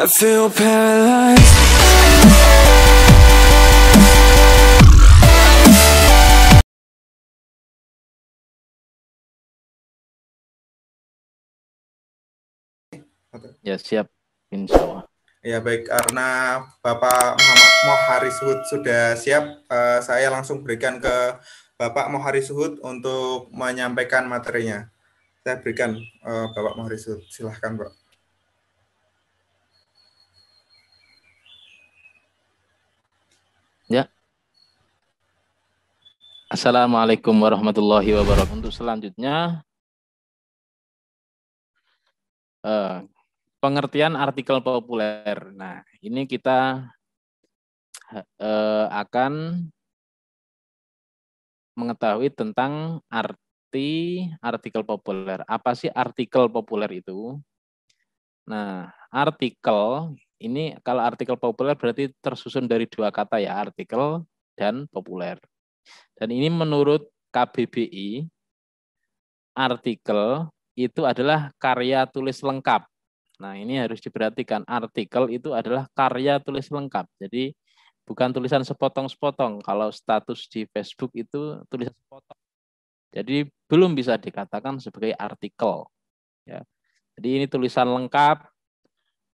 Ya siap, insya Allah. Ya baik, karena Bapak Muhammad Mohari Suhud sudah siap, uh, saya langsung berikan ke Bapak Mohari Suhud untuk menyampaikan materinya. Saya berikan uh, Bapak Mohari Suhud, silahkan Pak. Assalamualaikum warahmatullahi wabarakatuh. Untuk selanjutnya, eh, pengertian artikel populer. Nah, ini kita eh, akan mengetahui tentang arti artikel populer. Apa sih artikel populer itu? Nah, artikel ini kalau artikel populer berarti tersusun dari dua kata ya, artikel dan populer. Dan ini menurut KBBI, artikel itu adalah karya tulis lengkap. Nah, ini harus diperhatikan. Artikel itu adalah karya tulis lengkap. Jadi, bukan tulisan sepotong-sepotong. Kalau status di Facebook itu tulisan sepotong. Jadi, belum bisa dikatakan sebagai artikel. Ya. Jadi, ini tulisan lengkap,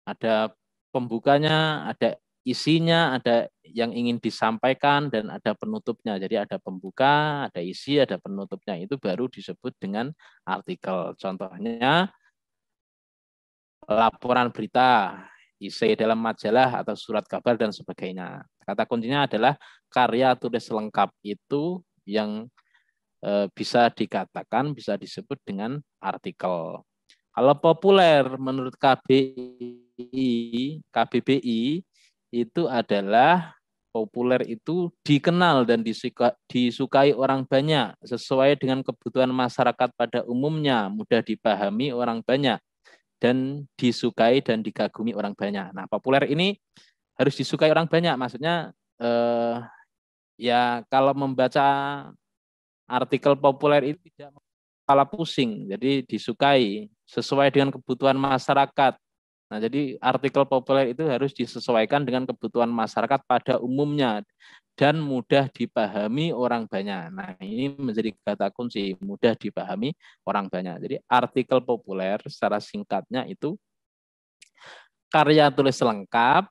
ada pembukanya, ada isinya, ada yang ingin disampaikan, dan ada penutupnya. Jadi ada pembuka, ada isi, ada penutupnya. Itu baru disebut dengan artikel. Contohnya, laporan berita, isi dalam majalah atau surat kabar, dan sebagainya. Kata kuncinya adalah karya tulis lengkap itu yang eh, bisa dikatakan, bisa disebut dengan artikel. Kalau populer menurut KBI, KBBI itu adalah populer itu dikenal dan disuka, disukai orang banyak sesuai dengan kebutuhan masyarakat pada umumnya, mudah dipahami orang banyak dan disukai dan dikagumi orang banyak. Nah, populer ini harus disukai orang banyak. Maksudnya eh, ya kalau membaca artikel populer itu tidak kepala pusing. Jadi disukai sesuai dengan kebutuhan masyarakat Nah, jadi artikel populer itu harus disesuaikan dengan kebutuhan masyarakat pada umumnya dan mudah dipahami orang banyak. Nah, ini menjadi kata kunci mudah dipahami orang banyak. Jadi artikel populer secara singkatnya itu karya tulis lengkap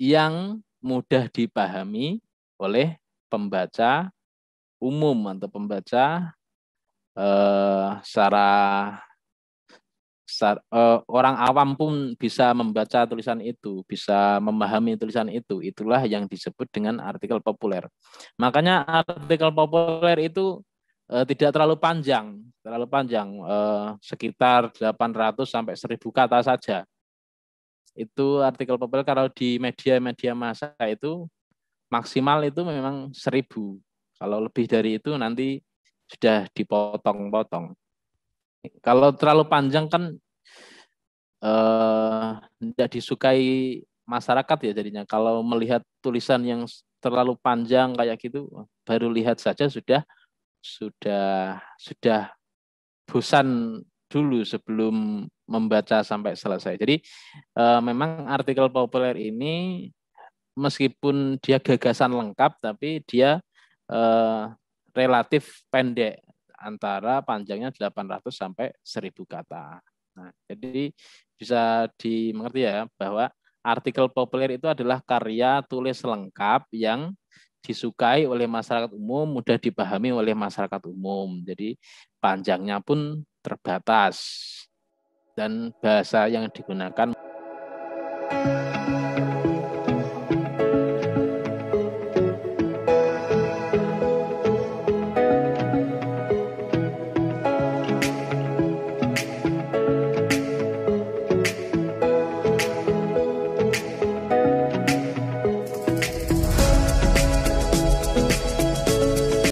yang mudah dipahami oleh pembaca umum atau pembaca eh, secara besar uh, orang awam pun bisa membaca tulisan itu, bisa memahami tulisan itu. Itulah yang disebut dengan artikel populer. Makanya artikel populer itu uh, tidak terlalu panjang, terlalu panjang uh, sekitar 800 sampai 1000 kata saja. Itu artikel populer kalau di media-media massa itu maksimal itu memang 1000. Kalau lebih dari itu nanti sudah dipotong-potong kalau terlalu panjang kan Eh, tidak uh, disukai masyarakat ya jadinya. Kalau melihat tulisan yang terlalu panjang kayak gitu, baru lihat saja sudah sudah sudah bosan dulu sebelum membaca sampai selesai. Jadi uh, memang artikel populer ini meskipun dia gagasan lengkap, tapi dia uh, relatif pendek antara panjangnya 800 sampai 1000 kata. Nah, jadi bisa dimengerti ya bahwa artikel populer itu adalah karya tulis lengkap yang disukai oleh masyarakat umum, mudah dipahami oleh masyarakat umum. Jadi panjangnya pun terbatas dan bahasa yang digunakan. Thank you